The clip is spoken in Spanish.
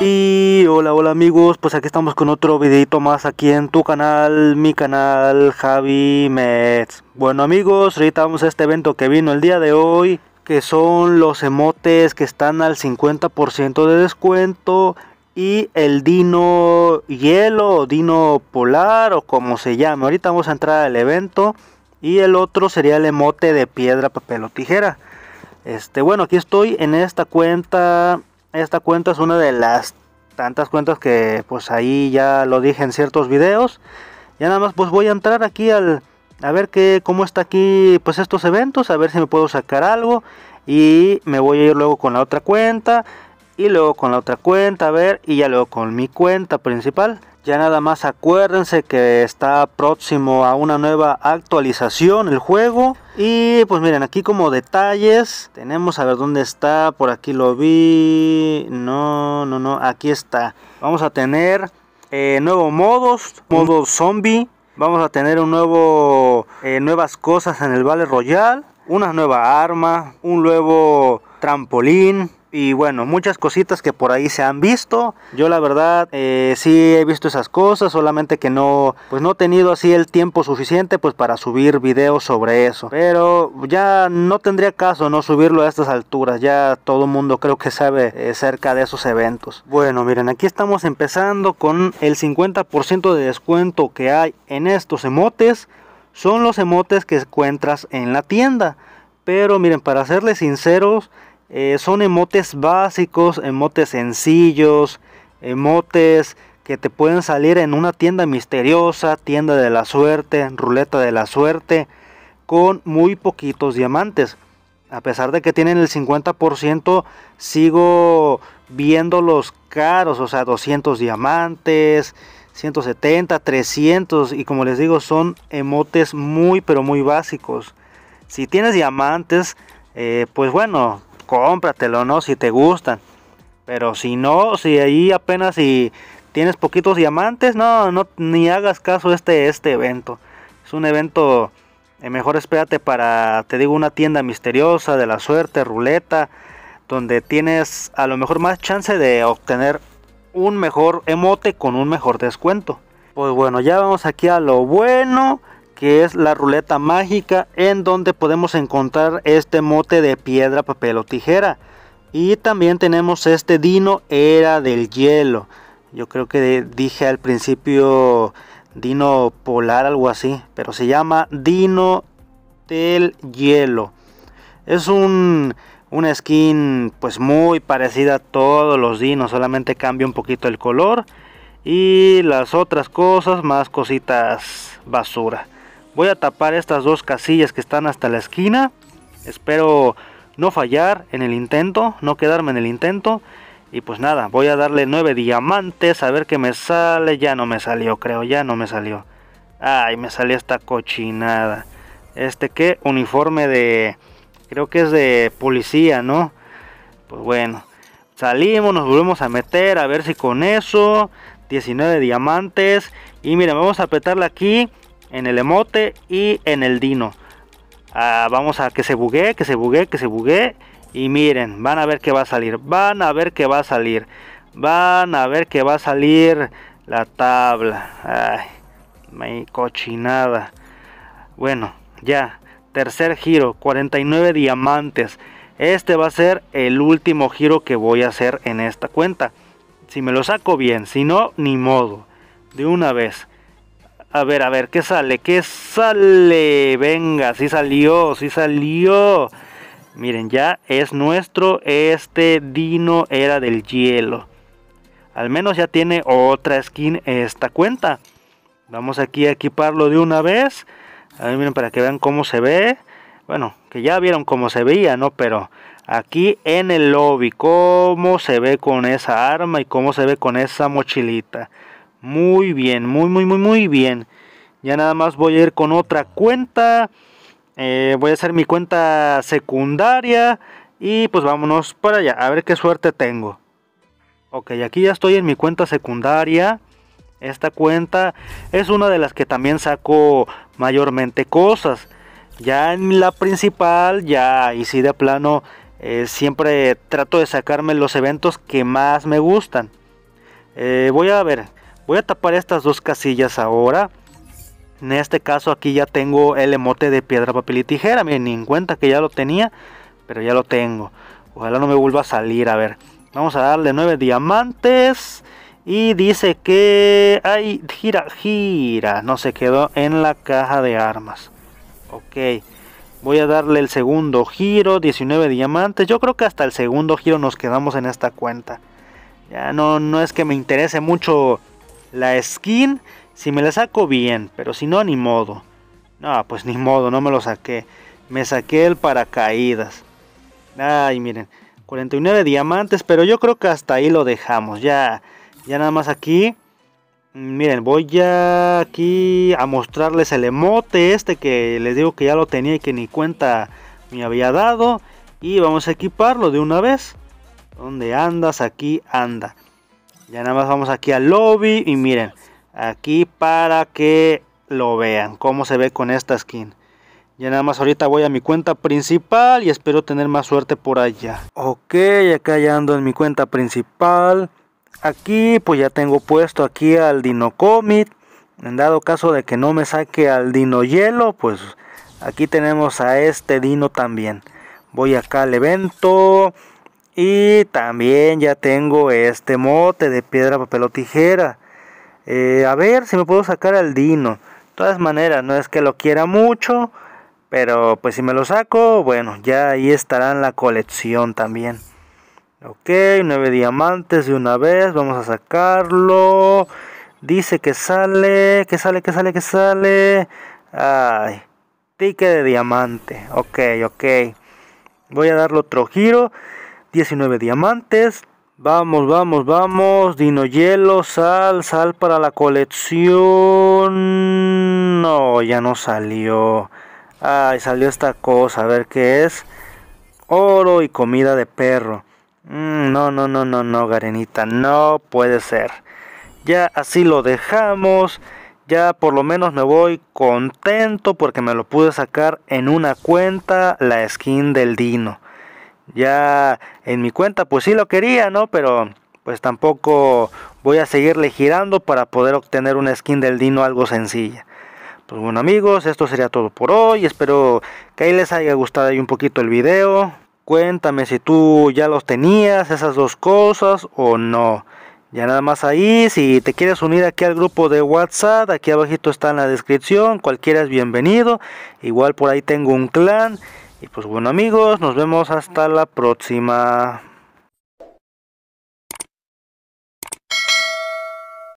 Y hola, hola amigos, pues aquí estamos con otro videito más aquí en tu canal, mi canal Javi metz Bueno amigos, ahorita vamos a este evento que vino el día de hoy, que son los emotes que están al 50% de descuento y el dino hielo, dino polar o como se llame. Ahorita vamos a entrar al evento y el otro sería el emote de piedra, papel o tijera. Este, bueno, aquí estoy en esta cuenta esta cuenta es una de las tantas cuentas que pues ahí ya lo dije en ciertos videos. Ya nada más pues voy a entrar aquí al a ver qué cómo está aquí pues estos eventos, a ver si me puedo sacar algo y me voy a ir luego con la otra cuenta y luego con la otra cuenta, a ver, y ya luego con mi cuenta principal. Ya nada más acuérdense que está próximo a una nueva actualización el juego. Y pues miren, aquí como detalles, tenemos a ver dónde está, por aquí lo vi, no, no, no, aquí está. Vamos a tener eh, nuevos modos, modo zombie, vamos a tener un nuevo, eh, nuevas cosas en el valle Royal, una nueva arma, un nuevo trampolín, y bueno, muchas cositas que por ahí se han visto. Yo la verdad eh, sí he visto esas cosas, solamente que no, pues no he tenido así el tiempo suficiente pues para subir videos sobre eso. Pero ya no tendría caso no subirlo a estas alturas, ya todo el mundo creo que sabe acerca eh, cerca de esos eventos. Bueno, miren, aquí estamos empezando con el 50% de descuento que hay en estos emotes. Son los emotes que encuentras en la tienda. Pero miren, para serles sinceros, eh, son emotes básicos, emotes sencillos, emotes que te pueden salir en una tienda misteriosa, tienda de la suerte, ruleta de la suerte, con muy poquitos diamantes. A pesar de que tienen el 50%, sigo viendo los caros, o sea, 200 diamantes, 170, 300 y como les digo, son emotes muy pero muy básicos. Si tienes diamantes, eh, pues bueno, cómpratelo, ¿no? Si te gustan. Pero si no, si ahí apenas si tienes poquitos diamantes, no, no ni hagas caso este, este evento. Es un evento, eh, mejor espérate para, te digo, una tienda misteriosa de la suerte, ruleta, donde tienes a lo mejor más chance de obtener un mejor emote con un mejor descuento. Pues bueno, ya vamos aquí a lo bueno que es la ruleta mágica en donde podemos encontrar este mote de piedra, papel o tijera. Y también tenemos este Dino Era del Hielo. Yo creo que dije al principio Dino Polar, algo así, pero se llama Dino del Hielo. Es un, una skin pues muy parecida a todos los dinos, solamente cambia un poquito el color y las otras cosas, más cositas basura. Voy a tapar estas dos casillas que están hasta la esquina. Espero no fallar en el intento, no quedarme en el intento. Y pues nada, voy a darle 9 diamantes a ver qué me sale. Ya no me salió, creo, ya no me salió. Ay, me salió esta cochinada. Este qué uniforme de... Creo que es de policía, ¿no? Pues bueno. Salimos, nos volvemos a meter, a ver si con eso. 19 diamantes. Y mira, vamos a apretarle aquí en el emote y en el dino. Ah, vamos a que se bugue. que se bugue. que se bugue. Y miren, van a ver que va a salir. Van a ver que va a salir. Van a ver que va a salir la tabla. Ay, cochinada. Bueno, ya. Tercer giro, 49 diamantes. Este va a ser el último giro que voy a hacer en esta cuenta. Si me lo saco bien, si no, ni modo. De una vez. A ver, a ver, ¿qué sale? ¿Qué sale? Venga, sí salió, sí salió. Miren, ya es nuestro este Dino Era del Hielo. Al menos ya tiene otra skin esta cuenta. Vamos aquí a equiparlo de una vez. A ver, miren, para que vean cómo se ve. Bueno, que ya vieron cómo se veía, ¿no? Pero aquí en el lobby, cómo se ve con esa arma y cómo se ve con esa mochilita. Muy bien, muy, muy, muy, muy bien. Ya nada más voy a ir con otra cuenta. Eh, voy a hacer mi cuenta secundaria. Y pues vámonos para allá. A ver qué suerte tengo. Ok, aquí ya estoy en mi cuenta secundaria. Esta cuenta es una de las que también saco mayormente cosas. Ya en la principal, ya y si de plano, eh, siempre trato de sacarme los eventos que más me gustan. Eh, voy a ver, Voy a tapar estas dos casillas ahora. En este caso aquí ya tengo el emote de piedra, papel y tijera. Miren, ni en cuenta que ya lo tenía, pero ya lo tengo. Ojalá no me vuelva a salir, a ver. Vamos a darle 9 diamantes. Y dice que... hay Gira, gira. No, se quedó en la caja de armas. Ok. Voy a darle el segundo giro. 19 diamantes. Yo creo que hasta el segundo giro nos quedamos en esta cuenta. Ya no, no es que me interese mucho la skin, si me la saco bien, pero si no, ni modo. No, pues ni modo, no me lo saqué. Me saqué el paracaídas. Ay, miren, 49 diamantes, pero yo creo que hasta ahí lo dejamos. Ya, ya nada más aquí. Mm, miren, voy ya aquí a mostrarles el emote este que les digo que ya lo tenía y que ni cuenta me había dado. Y vamos a equiparlo de una vez. Donde andas, aquí anda. Ya nada más vamos aquí al lobby y miren, aquí para que lo vean, cómo se ve con esta skin. Ya nada más ahorita voy a mi cuenta principal y espero tener más suerte por allá. Ok, acá ya ando en mi cuenta principal. Aquí pues ya tengo puesto aquí al Dino Comet. En dado caso de que no me saque al Dino Hielo, pues aquí tenemos a este Dino también. Voy acá al evento. Y también ya tengo este mote de piedra, papel o tijera. Eh, a ver si me puedo sacar al Dino. De todas maneras, no es que lo quiera mucho. Pero pues si me lo saco, bueno, ya ahí estará en la colección también. Ok, nueve diamantes de una vez. Vamos a sacarlo. Dice que sale, que sale, que sale, que sale. Ay, ticket de diamante. Ok, ok. Voy a darle otro giro. 19 diamantes. Vamos, vamos, vamos. Dino hielo, sal, sal para la colección. No, ya no salió. Ay, salió esta cosa. A ver qué es. Oro y comida de perro. Mm, no, no, no, no, no, Garenita. No puede ser. Ya así lo dejamos. Ya por lo menos me voy contento porque me lo pude sacar en una cuenta la skin del Dino. Ya en mi cuenta pues sí lo quería, ¿no? Pero pues tampoco voy a seguirle girando para poder obtener una skin del Dino algo sencilla. Pues bueno amigos, esto sería todo por hoy. Espero que ahí les haya gustado un poquito el video. Cuéntame si tú ya los tenías, esas dos cosas o no. Ya nada más ahí, si te quieres unir aquí al grupo de WhatsApp, aquí abajito está en la descripción, cualquiera es bienvenido. Igual por ahí tengo un clan y pues bueno amigos, nos vemos hasta la próxima.